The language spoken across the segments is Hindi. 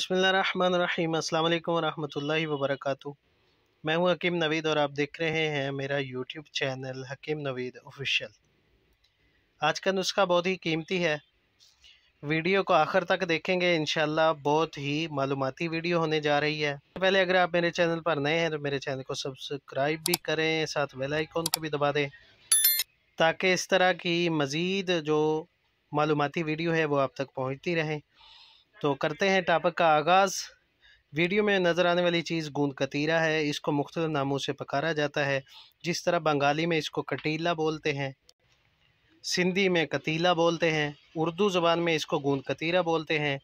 बसमीम अल्लाम वरहमल वबरक मैं हूं हकीम नवीद और आप देख रहे हैं मेरा YouTube channel Hakeem Naveed official आज का नुस्खा बहुत ही कीमती है वीडियो को आखिर तक देखेंगे इन बहुत ही मालूमती वीडियो होने जा रही है पहले अगर आप मेरे चैनल पर नए हैं तो मेरे चैनल को सब्सक्राइब भी करें साथ वेलाइकॉन को भी दबा दें ताकि इस तरह की मज़ीद जो मालूमती वीडियो है वो आप तक पहुँचती रहें तो करते हैं टापक का आगाज़ वीडियो में नज़र आने वाली चीज़ गूंद कतीरा है इसको मुख्त नामों से पकारा जाता है जिस तरह बंगाली में इसको कटीला बोलते हैं सिंधी में कतीला बोलते हैं उर्दू ज़बान में इसको गूंद कतीरा बोलते हैं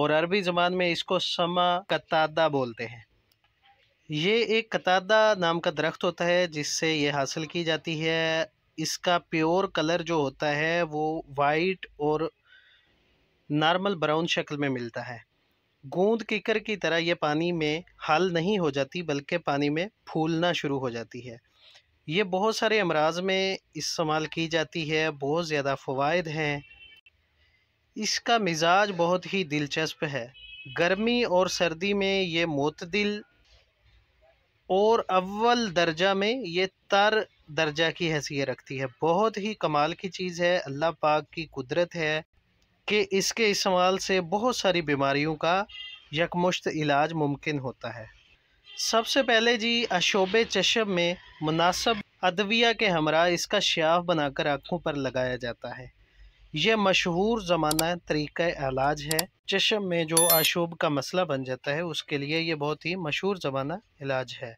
और अरबी ज़बान में इसको समा कतादा बोलते हैं ये एक कतादा नाम का दरख्त होता है जिससे ये हासिल की जाती है इसका प्योर कलर जो होता है वो वाइट और नॉर्मल ब्राउन शक्ल में मिलता है गोंद किकर की तरह ये पानी में हल नहीं हो जाती बल्कि पानी में फूलना शुरू हो जाती है ये बहुत सारे अमराज में इस्तेमाल की जाती है बहुत ज़्यादा फ़वाद हैं इसका मिजाज बहुत ही दिलचस्प है गर्मी और सर्दी में ये मतदिल और अव्वल दर्जा में ये तर दर्जा की हैसियत रखती है बहुत ही कमाल की चीज़ है अल्लाह पाक की कुदरत है कि इसके इस्तेमाल से बहुत सारी बीमारियों का यकमुश्त इलाज मुमकिन होता है सबसे पहले जी अशोब चश्म में मुनासब अदविया के हमरा इसका श्याफ बनाकर आँखों पर लगाया जाता है यह मशहूर ज़माना तरीक़ा इलाज है चशम में जो आशोब का मसला बन जाता है उसके लिए यह बहुत ही मशहूर ज़माना इलाज है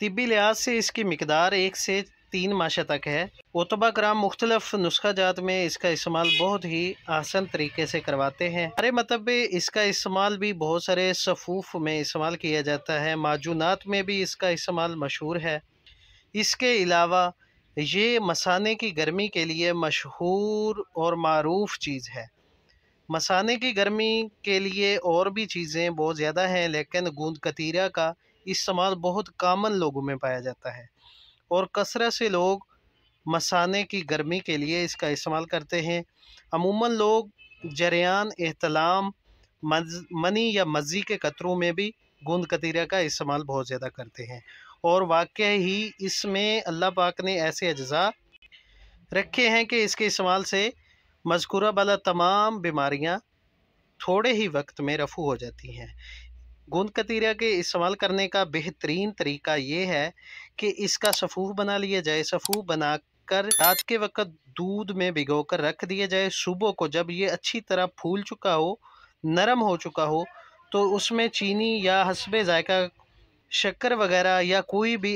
तिबी लिहाज से इसकी मकदार एक से तीन माशा तक है ओतबा कराम मुख्तलफ नुस्खा जात में इसका इस्तेमाल बहुत ही आसन तरीके से करवाते हैं हमारे मतलब इसका इस्तेमाल भी बहुत सारे सफूफ में इस्तेमाल किया जाता है माजूनात में भी इसका इस्तेमाल मशहूर है इसके अलावा ये मसाने की गर्मी के लिए मशहूर और मरूफ चीज़ है मसाने की गर्मी के लिए और भी चीज़ें बहुत ज़्यादा हैं लेकिन गूंद कतीरा का इस्तेमाल बहुत कामन लोगों में पाया जाता है और कसरत से लोग मसाने की गर्मी के लिए इसका इस्तेमाल करते हैं अमूमन लोग जरियान अहतलाम मनी या मज़ी के कतरों में भी गूंद कतीरा का इस्तेमाल बहुत ज़्यादा करते हैं और वाक़ ही इसमें अल्लाह पाक ने ऐसे अज्जा रखे हैं कि इसके इस्तेमाल से मजकूरा वाला तमाम बीमारियाँ थोड़े ही वक्त में रफू हो जाती हैं गोंद कतीरा के इस्तेमाल करने का बेहतरीन तरीका ये है कि इसका सफ़ूह बना लिया जाए सफ़ूह बना कर रात के वक्त दूध में भिगो कर रख दिया जाए सुबह को जब ये अच्छी तरह फूल चुका हो नरम हो चुका हो तो उसमें चीनी या हसब जायका शक्कर वगैरह या कोई भी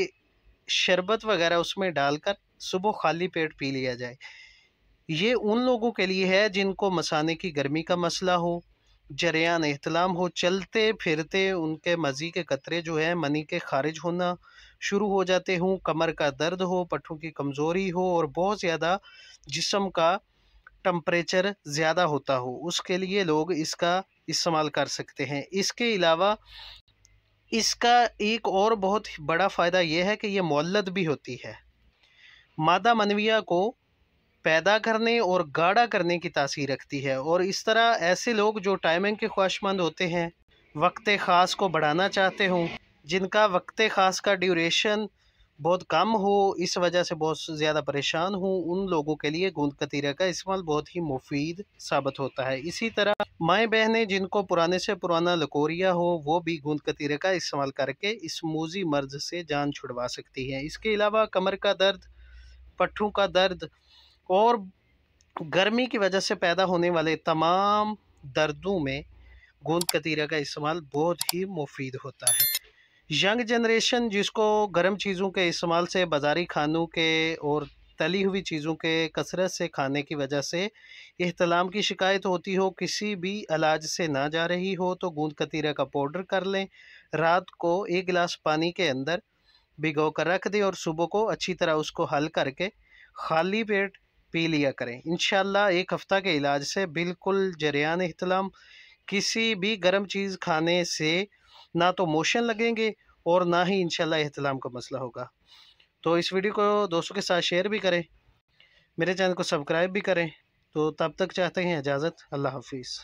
शरबत वगैरह उसमें डालकर सुबह खाली पेट पी लिया जाए ये उन लोगों के लिए है जिनको मसाने की गर्मी का मसला हो जरियान अहतलाम हो चलते फिरते उनके मज़ी के कतरे जो है मनी के खारिज होना शुरू हो जाते हों कमर का दर्द हो पट्ठों की कमज़ोरी हो और बहुत ज़्यादा जिसम का टम्परेचर ज़्यादा होता हो उसके लिए लोग इसका इस्तेमाल कर सकते हैं इसके अलावा इसका एक और बहुत बड़ा फ़ायदा यह है कि यह मोलत भी होती है मादा मनविया को पैदा करने और गाढ़ा करने की तासीर रखती है और इस तरह ऐसे लोग जो टाइमिंग के ख्वाहिशमंद होते हैं वक्त ख़ास को बढ़ाना चाहते हों जिनका वक्त ख़ास का ड्यूरेशन बहुत कम हो इस वजह से बहुत ज़्यादा परेशान हूँ उन लोगों के लिए गूंद कतीरा का इस्तेमाल बहुत ही मुफीद साबित होता है इसी तरह माएँ बहनें जिनको पुराने से पुराना लकोरिया हो वो भी गूंद कतीरे का इस्तेमाल करके इस मूजी मर्ज से जान छुड़वा सकती हैं इसके अलावा कमर का दर्द पट्ठों का दर्द और गर्मी की वजह से पैदा होने वाले तमाम दर्दों में गोंद कतीरा का इस्तेमाल बहुत ही मुफीद होता है यंग जनरेशन जिसको गर्म चीज़ों के इस्तेमाल से बाजारी खानों के और तली हुई चीज़ों के कसरत से खाने की वजह से अहतलाम की शिकायत होती हो किसी भी इलाज से ना जा रही हो तो गूंद कतीरा का पाउडर कर लें रात को एक गिलास पानी के अंदर भिगो कर रख दें और सुबह को अच्छी तरह उसको हल करके खाली पेट पी लिया करें इन एक हफ़्ता के इलाज से बिल्कुल जरियान अहतलाम किसी भी गर्म चीज़ खाने से ना तो मोशन लगेंगे और ना ही इनशाला अहतलाम का मसला होगा तो इस वीडियो को दोस्तों के साथ शेयर भी करें मेरे चैनल को सब्सक्राइब भी करें तो तब तक चाहते हैं इजाज़त अल्लाह हाफिज़